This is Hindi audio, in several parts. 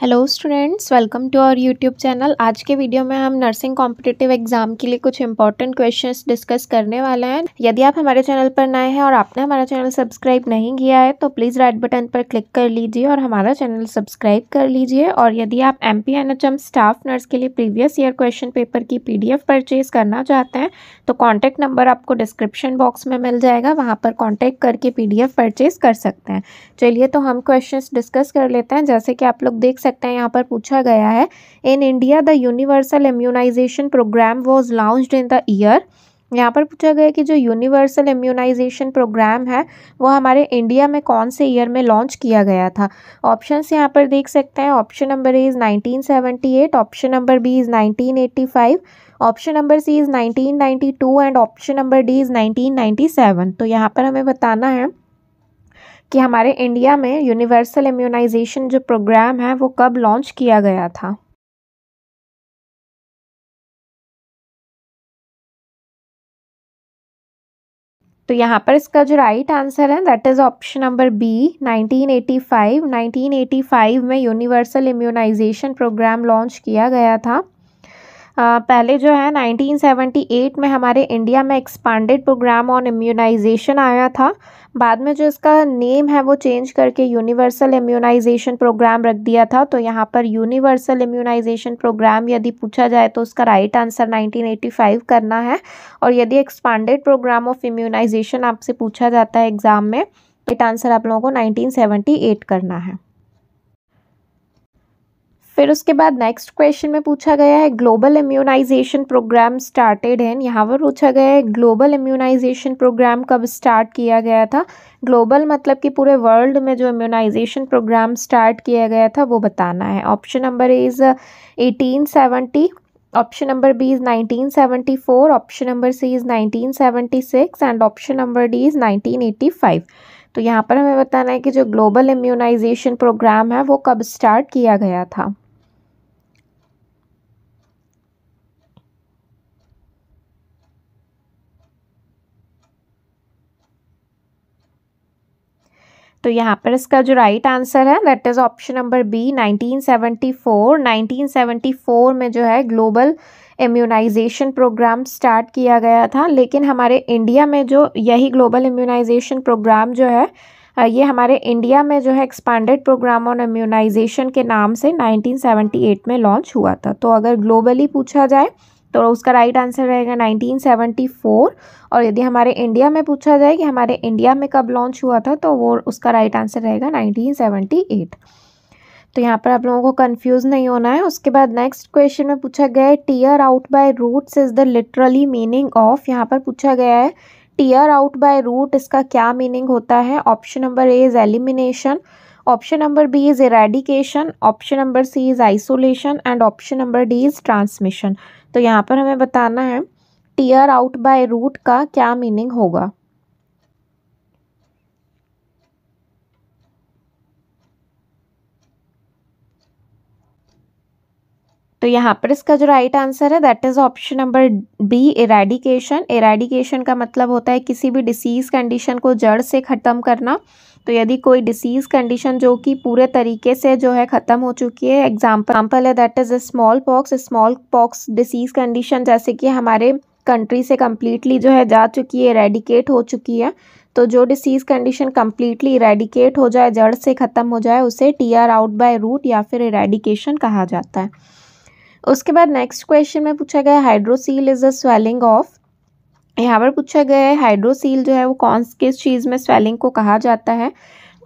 Hello students welcome to our YouTube channel आज के वीडियो में हम नर्सिंग कॉम्पिटिटिव एग्जाम के लिए कुछ इंपॉर्टेंट क्वेश्चंस डिस्कस करने वाले हैं यदि आप हमारे चैनल पर नए हैं और आपने हमारा चैनल सब्सक्राइब नहीं किया है तो प्लीज़ रेड बटन पर क्लिक कर लीजिए और हमारा चैनल सब्सक्राइब कर लीजिए और यदि आप एम पी स्टाफ नर्स के लिए प्रीवियस ईयर क्वेश्चन पेपर की पी परचेज करना चाहते हैं तो कॉन्टैक्ट नंबर आपको डिस्क्रिप्शन बॉक्स में मिल जाएगा वहाँ पर कॉन्टैक्ट करके पी परचेज कर सकते हैं चलिए तो हम क्वेश्चन डिस्कस कर लेते हैं जैसे कि आप लोग देख सकते हैं यहाँ पर पूछा गया है in India the universal immunization programme was launch in the year यहाँ पर पूछा गया कि जो यूनिवर्सल इम्यूनाइजेशन प्रोग्राम है वो हमारे इंडिया में कौन से ईयर में लॉन्च किया गया था ऑप्शंस यहाँ पर देख सकते हैं option number A is 1978 option number B is 1985 option number C is 1992 and option number D is 1997 तो यहाँ पर हमें बताना है कि हमारे इंडिया में यूनिवर्सल इम्यूनाइजेशन जो प्रोग्राम है वो कब लॉन्च किया गया था तो यहाँ पर इसका जो राइट आंसर है that is option number B 1985 1985 में यूनिवर्सल इम्यूनाइजेशन प्रोग्राम लॉन्च किया गया था पहले जो है 1978 में हमारे इंडिया में एक्सपांडेड प्रोग्राम ऑन इम्यूनाइजेशन आया था बाद में जो इसका नेम है वो चेंज करके यूनिवर्सल इम्यूनाइजेशन प्रोग्राम रख दिया था तो यहाँ पर यूनिवर्सल इम्यूनाइजेशन प्रोग्राम यदि पूछा जाए तो उसका राइट आंसर 1985 करना है और यदि एक्सपांडेड प्रोग्राम ऑफ इम्यूनाइजेशन आपसे पूछा जाता है एग्ज़ाम में राइट आंसर आप लोगों को नाइनटीन करना है फिर उसके बाद नेक्स्ट क्वेश्चन में पूछा गया है ग्लोबल इम्यूनाइजेशन प्रोग्राम स्टार्टेड है यहाँ पर पूछा गया है ग्लोबल इम्यूनाइजेशन प्रोग्राम कब स्टार्ट किया गया था ग्लोबल मतलब कि पूरे वर्ल्ड में जो इम्यूनाइजेशन प्रोग्राम स्टार्ट किया गया था वो बताना है option number A is eighteen seventy option number B is nineteen four option number C is nineteen seventy six and option number D is nineteen eighty five तो यहाँ पर हमें बताना है कि जो ग्लोबल इम्यूनाइजेशन प्रोग्राम है वो कब स्टार्ट किया गया था तो यहाँ पर इसका जो राइट आंसर है that is option number B 1974 1974 में जो है ग्लोबल इम्यूनाइजेशन प्रोग्राम स्टार्ट किया गया था लेकिन हमारे इंडिया में जो यही ग्लोबल इम्यूनाइजेशन प्रोग्राम जो है ये हमारे इंडिया में जो है एक्सपांडेड प्रोग्राम ऑन इम्यूनाइजेशन के नाम से 1978 में लॉन्च हुआ था तो अगर ग्लोबली पूछा जाए तो उसका राइट आंसर रहेगा 1974 और यदि हमारे इंडिया में पूछा जाए कि हमारे इंडिया में कब लॉन्च हुआ था तो वो उसका राइट आंसर रहेगा 1978 तो यहाँ पर आप लोगों को कंफ्यूज नहीं होना है उसके बाद नेक्स्ट क्वेश्चन में पूछा गया है tear out by roots is the literally meaning of यहाँ पर पूछा गया है टीयर आउट बाय रूट इसका क्या मीनिंग होता है option number A is elimination option number B is eradication option number C is isolation and option number D is transmission तो यहाँ पर हमें बताना है टीयर आउट बाय रूट का क्या मीनिंग होगा तो यहाँ पर इसका जो राइट आंसर है that is option number B eradication eradication का मतलब होता है किसी भी डिसीज कंडीशन को जड़ से ख़त्म करना तो यदि कोई डिसीज़ कंडीशन जो कि पूरे तरीके से जो है ख़त्म हो चुकी है एग्जाम्पल है that is a smallpox smallpox disease condition जैसे कि हमारे कंट्री से कम्प्लीटली जो है जा चुकी है रेडिकेट हो चुकी है तो जो डिसीज़ कंडीशन कम्प्लीटली इरेडिकेट हो जाए जड़ से ख़त्म हो जाए उसे tear out by root या फिर इरेडिकेशन कहा जाता है उसके बाद नेक्स्ट क्वेश्चन में पूछा गया hydrocele is a swelling of यहाँ पर पूछा गया है हाइड्रोसील जो है वो कौन किस चीज़ में स्वेलिंग को कहा जाता है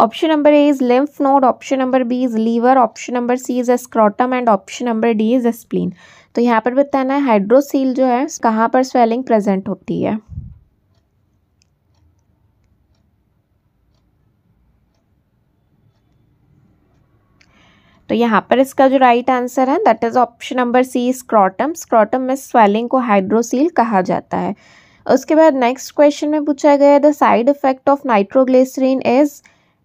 option number A is lymph node option number B is liver option number C is scrotum and option number D is spleen तो यहाँ पर बताना है हाइड्रोसील जो है कहाँ पर स्वेलिंग प्रेजेंट होती है तो यहाँ पर इसका जो राइट आंसर है that is option number C scrotum scrotum में स्वेलिंग को हाइड्रोसील कहा जाता है उसके बाद नेक्स्ट क्वेश्चन में पूछा गया है the side effect of nitroglycerin is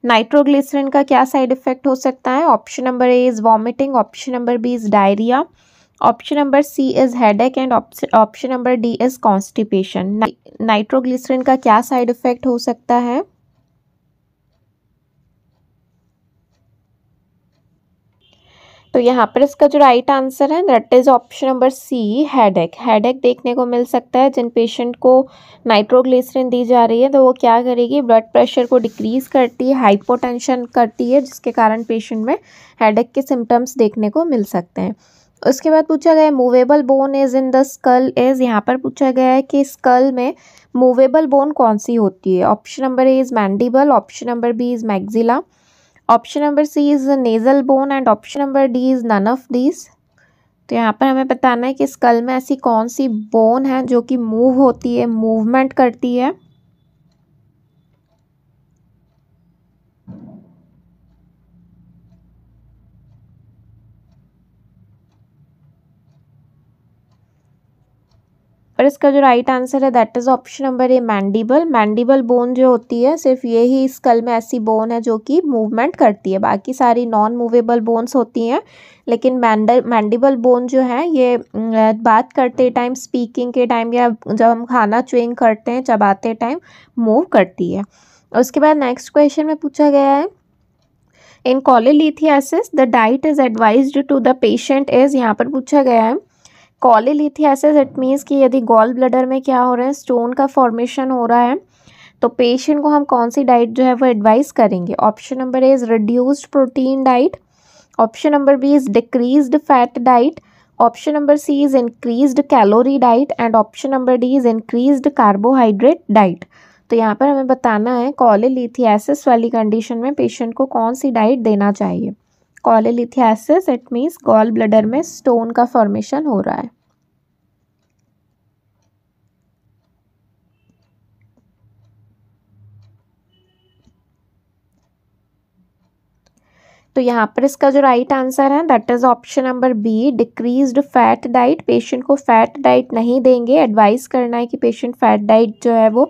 nitroglycerin का क्या साइड इफेक्ट हो सकता है option number A is vomiting option number B is diarrhoea option number C is headache and option number D is constipation nitroglycerin का क्या साइड इफेक्ट हो सकता है तो यहाँ पर इसका जो राइट आंसर है that is option number C headache headache देखने को मिल सकता है जिन पेशेंट को नाइट्रोग्लिसरिन दी जा रही है तो वो क्या करेगी ब्लड प्रेशर को डिक्रीज करती है हाइपोटेंशन करती है जिसके कारण पेशेंट में हेडेक के सिम्टम्स देखने को मिल सकते हैं उसके बाद पूछा गया है movable bone is in the skull is यहाँ पर पूछा गया है कि स्कल में मूवेबल बोन कौन सी होती है option number A is mandible option number B is maxilla option number C is nasal bone and option number D is none of this तो यहाँ पर हमें बताना है कि स्कल में ऐसी कौन सी बोन है जो कि मूव होती है मूवमेंट करती है और इसका जो राइट आंसर है that is option number A mandible mandible bone जो होती है सिर्फ ये ही स्कल में ऐसी बोन है जो कि मूवमेंट करती है बाकी सारी नॉन मूवेबल बोन्स होती हैं लेकिन मैंडल मैंडिबल बोन जो है ये बात करते टाइम स्पीकिंग के टाइम या जब हम खाना चुइंग करते हैं चबाते टाइम मूव करती है उसके बाद नेक्स्ट क्वेश्चन में पूछा गया है in cholelithiasis the diet is advise to the patient is यहाँ पर पूछा गया है कॉलीलिथियासिस इट मीन्स कि यदि गॉल ब्लडर में क्या हो रहा है स्टोन का फॉर्मेशन हो रहा है तो पेशेंट को हम कौन सी डाइट जो है वो एडवाइस करेंगे option number A is reduced protein diet option number B is decrease fat diet option number C is increase calorie diet and option number D is increase carbohydrate diet तो यहाँ पर हमें बताना है कॉलेलिथियासिस वाली कंडीशन में पेशेंट को कौन सी डाइट देना चाहिए cholelithiasis it means gall bladder में स्टोन का फॉर्मेशन हो रहा है तो यहाँ पर इसका जो राइट right आंसर है that is option number B decreased fat diet patient को फैट डाइट नहीं देंगे एडवाइस करना है कि पेशेंट फैट डाइट जो है वो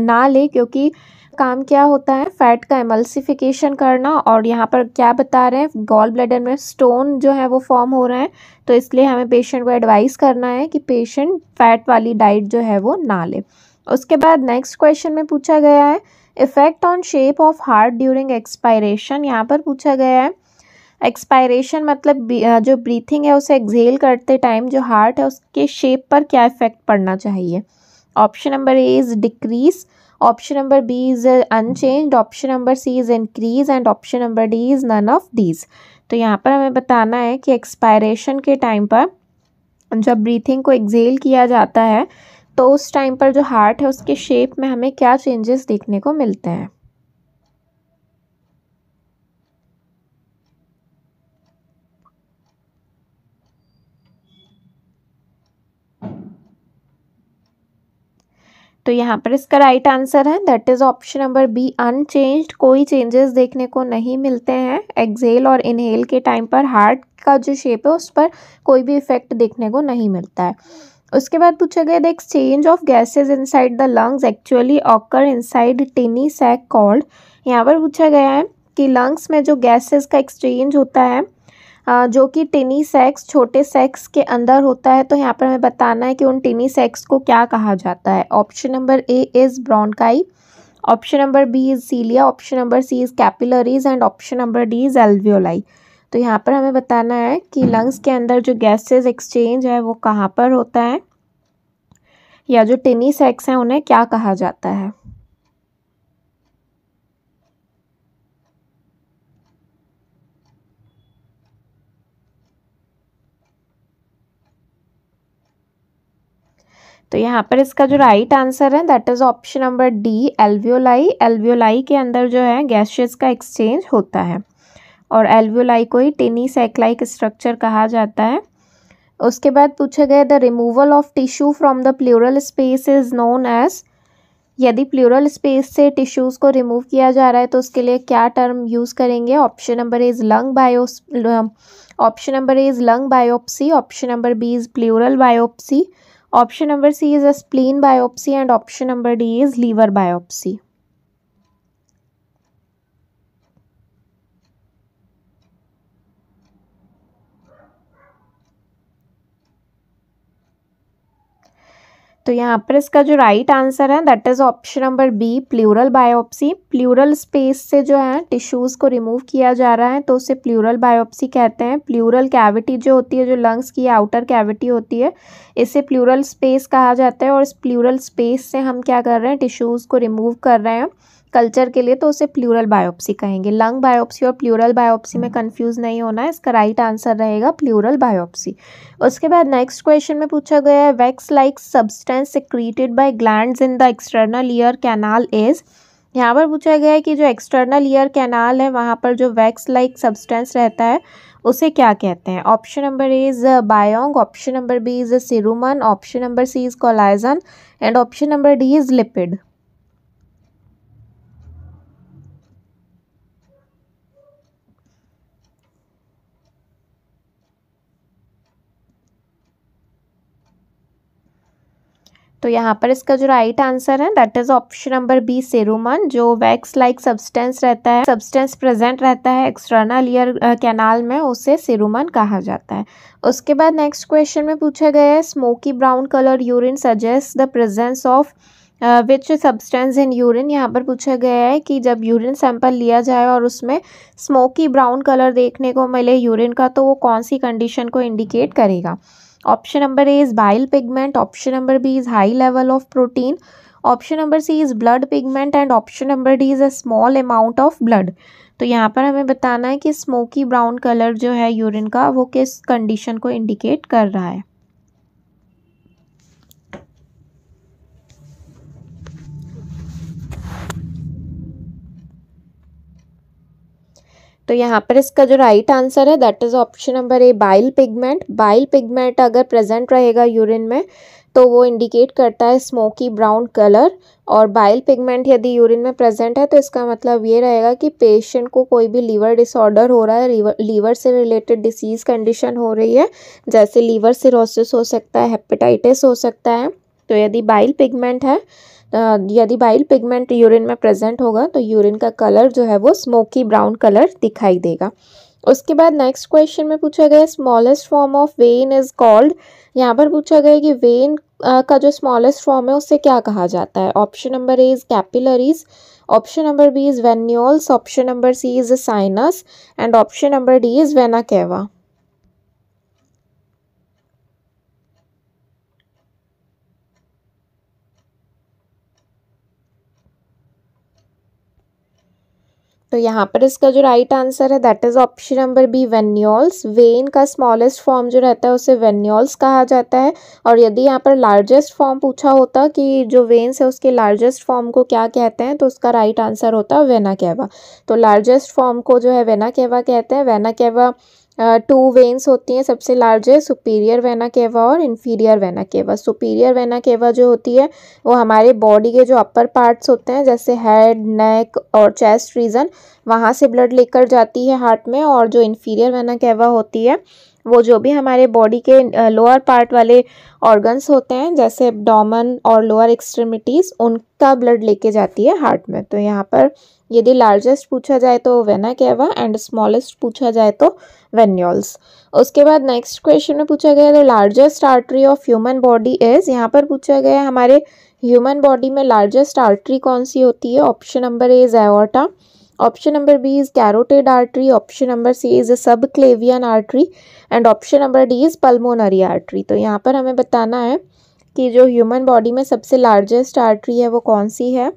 ना ले क्योंकि काम क्या होता है फैट का एमल्सिफिकेशन करना और यहाँ पर क्या बता रहे हैं गॉल ब्लैडर में स्टोन जो है वो फॉर्म हो रहे हैं तो इसलिए हमें पेशेंट को एडवाइस करना है कि पेशेंट फैट वाली डाइट जो है वो ना ले उसके बाद नेक्स्ट क्वेश्चन में पूछा गया है effect on shape of heart during expiration यहाँ पर पूछा गया है एक्सपायरेशन मतलब जो ब्रीथिंग है उसे एक्जेल करते टाइम जो हार्ट है उसके शेप पर क्या इफ़ेक्ट पड़ना चाहिए option number A is decrease option number B is unchange option number C is increase and option number D is none of these तो यहाँ पर हमें बताना है कि एक्सपायरेशन के टाइम पर जब ब्रीथिंग को एक्जेल किया जाता है तो उस टाइम पर जो हार्ट है उसके शेप में हमें क्या चेंजेस देखने को मिलते हैं तो यहाँ पर इसका राइट आंसर है that is option number B unchanged कोई चेंजेस देखने को नहीं मिलते हैं एक्सेल और इनहेल के टाइम पर हार्ट का जो शेप है उस पर कोई भी इफेक्ट देखने को नहीं मिलता है उसके बाद पूछा गया the exchange of gases inside the lungs actually occur side tiny sac called यहाँ पर पूछा गया है कि लंग्स में जो गैसेज का एक्सचेंज होता है जो कि टिनी सेक्स छोटे सेक्स के अंदर होता है तो यहाँ पर हमें बताना है कि उन टिनी सेक्स को क्या कहा जाता है option number A is bronchi option number B is cilia option number C is capillaries and option number D is alveoli तो यहाँ पर हमें बताना है कि लंग्स के अंदर जो गैसेज एक्सचेंज है वो कहाँ पर होता है या जो टिनी सेक्स हैं उन्हें क्या कहा जाता है तो यहाँ पर इसका जो राइट आंसर है that is option number D alveoli alveoli के अंदर जो है गैसेज का एक्सचेंज होता है और एल्वियोलाई को ही टेनी सैकलाइक स्ट्रक्चर कहा जाता है उसके बाद पूछे गए the removal of tissue from the pleural space is known as यदि प्लूरल स्पेस से टिश्यूज़ को रिमूव किया जा रहा है तो उसके लिए क्या टर्म यूज़ करेंगे option number is lung biopsy option number is lung biopsy option number B is pleural biopsy Option number C is a spleen biopsy and option number D is liver biopsy. तो यहाँ पर इसका जो राइट आंसर है that is option number B pleural biopsy pleural space से जो है टिश्यूज को रिमूव किया जा रहा है तो उसे प्लूरल बायोप्सी कहते हैं प्लूरल कैविटी जो होती है जो लंग्स की आउटर कैविटी होती है इसे प्लूरल स्पेस कहा जाता है और इस प्लूरल स्पेस से हम क्या कर रहे हैं टिश्यूज को रिमूव कर रहे हैं कल्चर के लिए तो उसे प्लूरल बायोप्सी कहेंगे लंग बायोप्सी और प्लूरल बायोप्सी में कंफ्यूज हम्म। नहीं होना है इसका राइट आंसर रहेगा प्लूरल बायोप्सी उसके बाद नेक्स्ट क्वेश्चन में पूछा गया है wax like substance secreted by gland in the external ear canal is यहाँ पर पूछा गया है कि जो एक्सटर्नल ईयर कैनाल है वहाँ पर जो वैक्स लाइक सब्सटेंस रहता है उसे क्या कहते हैं ऑप्शन नंबर ए इज़ बायोंग option number B is cerumen option number C is collagen and option number D is lipid तो यहाँ पर इसका जो राइट आंसर है that is option number B cerumen जो वैक्स लाइक सब्सटेंस रहता है सब्सटेंस प्रेजेंट रहता है एक्सटर्नल ईयर कैनाल में उसे सेरुमन कहा जाता है उसके बाद नेक्स्ट क्वेश्चन में पूछा गया है smoky brown colour urine suggest the presence of which substance in urine यहाँ पर पूछा गया है कि जब यूरिन सैंपल लिया जाए और उसमें स्मोकी ब्राउन कलर देखने को मिले यूरिन का तो वो कौन सी कंडीशन को इंडिकेट करेगा option number A is bile pigment option number B is high level of protein option number C is blood pigment and option number D is a small amount of blood तो यहाँ पर हमें बताना है कि स्मोकी ब्राउन कलर जो है यूरिन का वो किस कंडीशन को इंडिकेट कर रहा है तो यहाँ पर इसका जो राइट आंसर है that is option number A bile pigment bile pigment अगर प्रेजेंट रहेगा यूरिन में तो वो इंडिकेट करता है स्मोकी ब्राउन कलर और बाइल पिगमेंट यदि यूरिन में प्रेजेंट है तो इसका मतलब ये रहेगा कि पेशेंट को कोई भी लीवर डिसऑर्डर हो रहा है लीवर लीवर से रिलेटेड डिसीज़ कंडीशन हो रही है जैसे लीवर सिरोसिस हो सकता है हेपेटाइटिस हो सकता है तो यदि बाइल पिगमेंट है यदि बाइल पिगमेंट यूरिन में प्रेजेंट होगा तो यूरिन का कलर जो है वो स्मोकी ब्राउन कलर दिखाई देगा उसके बाद नेक्स्ट क्वेश्चन में पूछा गया smallest form of vein is called यहाँ पर पूछा गया कि वेन का जो स्मॉलेस्ट फॉर्म है उससे क्या कहा जाता है option number A is capillaries option number B is venules option number C is sinus and option number D is vena cava तो यहाँ पर इसका जो राइट आंसर है that is option number B venules vein का स्मॉलेस्ट फॉर्म जो रहता है उसे वेन्योल्स कहा जाता है और यदि यहाँ पर लार्जेस्ट फॉर्म पूछा होता कि जो वेन्स है उसके लार्जेस्ट फॉर्म को क्या कहते हैं तो उसका राइट आंसर होता वेना कैवा तो लार्जेस्ट फॉर्म को जो है वेना कैवा कहते हैं वेना कैवा टू वेन्स होती हैं सबसे लार्जेस्ट सुपीरियर वेना केवा और inferior vena cava superior vena cava जो होती है वो हमारे बॉडी के जो अपर पार्ट्स होते हैं जैसे हेड नेक और चेस्ट रीजन वहाँ से ब्लड लेकर जाती है हार्ट में और जो इन्फीरियर वेना केवा होती है वो जो भी हमारे बॉडी के लोअर पार्ट वाले ऑर्गन्स होते हैं जैसे डोमन और लोअर एक्सट्रीमिटीज़ उनका ब्लड लेके जाती है हार्ट में तो यहाँ पर यदि लार्जेस्ट पूछा जाए तो वेना कैवा एंड स्मॉलेस्ट पूछा जाए तो वेन्योल्स उसके बाद नेक्स्ट क्वेश्चन में पूछा गया तो largest artery of human body is यहाँ पर पूछा गया हमारे ह्यूमन बॉडी में लार्जेस्ट आर्टरी कौन सी होती है option number A is aorta option number B is carotid artery option number C is subclavian artery and option number D is pulmonary artery तो यहाँ पर हमें बताना है कि जो ह्यूमन बॉडी में सबसे लार्जेस्ट आर्टरी है वो कौन सी है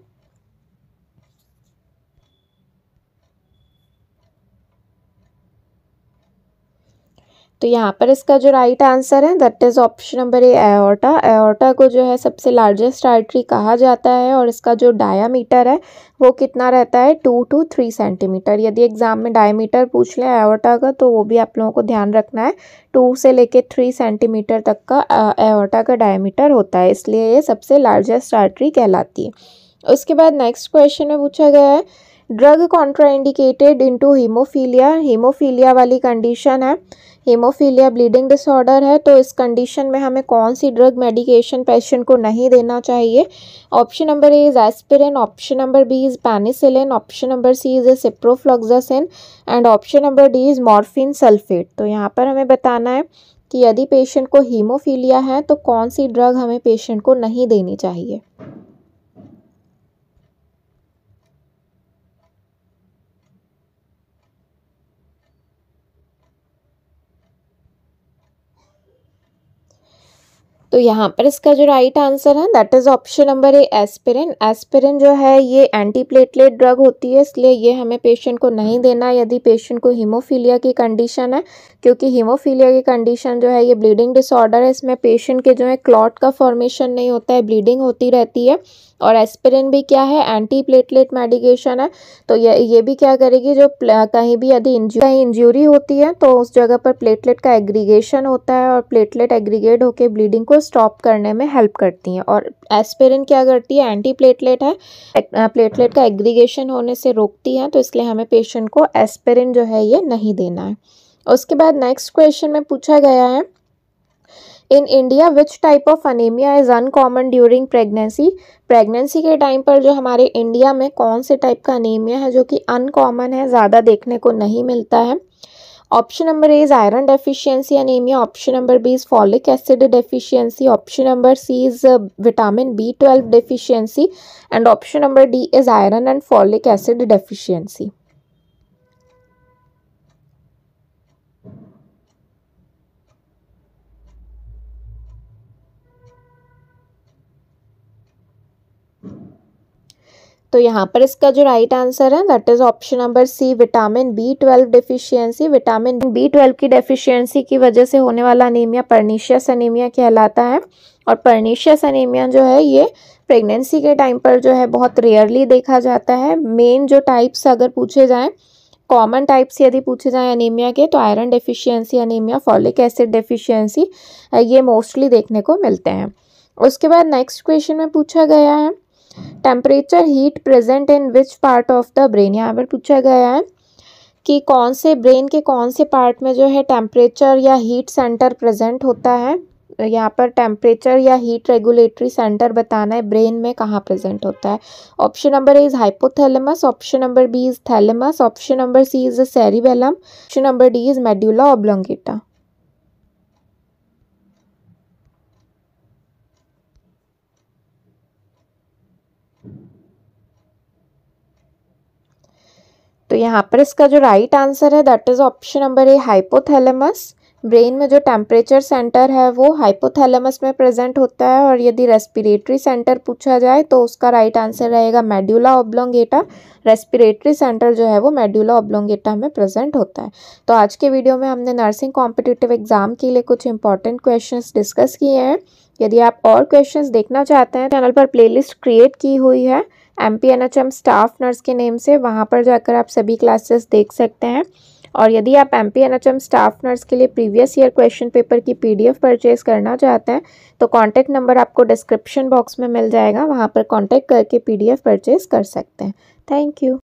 तो यहाँ पर इसका जो राइट आंसर है that is option number A aorta aorta को जो है सबसे लार्जेस्ट आर्टरी कहा जाता है और इसका जो डायामीटर है वो कितना रहता है टू टू थ्री सेंटीमीटर यदि एग्ज़ाम में डायमीटर पूछ लें एयोटा का तो वो भी आप लोगों को ध्यान रखना है टू से लेके थ्री सेंटीमीटर तक का एओटा का डायमीटर होता है इसलिए ये सबसे लार्जेस्ट आर्टरी कहलाती है उसके बाद नेक्स्ट क्वेश्चन में पूछा गया है drug contraindicated into haemophilia haemophilia वाली कंडीशन है हीमोफीलिया ब्लीडिंग डिसऑर्डर है तो इस कंडीशन में हमें कौन सी ड्रग मेडिकेशन पेशेंट को नहीं देना चाहिए option number A is aspirin option number B is penicillin option number C is A and option number D is morphine sulphate तो यहाँ पर हमें बताना है कि यदि पेशेंट को हीमोफीलिया है तो कौन सी ड्रग हमें पेशेंट को नहीं देनी चाहिए तो यहाँ पर इसका जो राइट आंसर है that is option number A aspirin aspirin जो है ये एंटी प्लेटलेट ड्रग होती है इसलिए ये हमें पेशेंट को नहीं देना यदि पेशेंट को हीमोफीलिया की कंडीशन है क्योंकि हीमोफीलिया की कंडीशन जो है ये ब्लीडिंग डिसऑर्डर है इसमें पेशेंट के जो है क्लॉट का फॉर्मेशन नहीं होता है ब्लीडिंग होती रहती है और एस्पिरिन भी क्या है एंटी प्लेटलेट मेडिकेशन है तो ये ये भी क्या करेगी जो कहीं भी यदि कहीं इंजूरी होती है तो उस जगह पर प्लेटलेट का एग्रीगेशन होता है और प्लेटलेट एग्रीगेट होकर ब्लीडिंग को स्टॉप करने में हेल्प करती हैं और एस्पेरिन क्या करती है एंटी प्लेटलेट है प्लेटलेट का एग्रीगेशन होने से रोकती है तो इसलिए हमें पेशेंट को एस्पेरिन जो है ये नहीं देना है उसके बाद नेक्स्ट क्वेश्चन में पूछा गया है in India which type of anaemia is uncommon during pregnancy pregnancy के टाइम पर जो हमारे इंडिया में कौन से टाइप का अनिमिया है जो कि अनकॉमन है ज़्यादा देखने को नहीं मिलता है Option number A is iron deficiency anemia. Option number B is folic acid deficiency. Option number C is uh, vitamin B12 deficiency. And option number D is iron and folic acid deficiency. तो यहाँ पर इसका जो राइट आंसर है that is option number C vitamin B twelve deficiency vitamin B twelve की डेफिशियंसी की वजह से होने वाला अनिमिया परनीशियस अनिमिया कहलाता है और परनीशियस अनिमिया जो है ये प्रेगनेंसी के टाइम पर जो है बहुत रेयरली देखा जाता है मेन जो टाइप्स अगर पूछे जाएँ कॉमन टाइप्स यदि पूछे जाएँ अनिमिया के तो iron deficiency anaemia folic acid deficiency ये मोस्टली देखने को मिलते हैं उसके बाद नेक्स्ट क्वेश्चन में पूछा गया है temperature heat present in which part of the brain यहाँ पर पूछा गया है कि कौन से ब्रेन के कौन से पार्ट में जो है टेम्परेचर या हीट सेंटर प्रेजेंट होता है यहाँ पर टेम्परेचर या हीट रेगुलेटरी सेंटर बताना है ब्रेन में कहाँ प्रेजेंट होता है option number A is hypothalamus option number B is thalamus option number C is cerebellum option number D is medulla oblongata तो यहाँ पर इसका जो राइट आंसर है that is option number A hypothalamus brain में जो टेम्परेचर सेंटर है वो हाइपोथैलेमस में प्रेजेंट होता है और यदि रेस्पिरेटरी सेंटर पूछा जाए तो उसका राइट आंसर रहेगा मेड्यूला ऑब्लोंगेटा रेस्पिरेटरी सेंटर जो है वो मेड्यूला ऑब्लोंगेटा में प्रेजेंट होता है तो आज के वीडियो में हमने नर्सिंग कॉम्पिटिटिव एग्जाम के लिए कुछ इंपॉर्टेंट क्वेश्चन डिस्कस किए हैं यदि आप और क्वेश्चन देखना चाहते हैं चैनल पर प्ले क्रिएट की हुई है M P N H M staff nurse के नेम से वहाँ पर जाकर आप सभी क्लासेस देख सकते हैं और यदि आप M P N H M staff nurse के लिए प्रीवियस ईयर क्वेश्चन पेपर की पी डी एफ परचेज करना चाहते हैं तो कॉन्टैक्ट नंबर आपको डिस्क्रिप्शन बॉक्स में मिल जाएगा वहाँ पर कॉन्टैक्ट करके पी डी एफ परचेज कर सकते हैं थैंक यू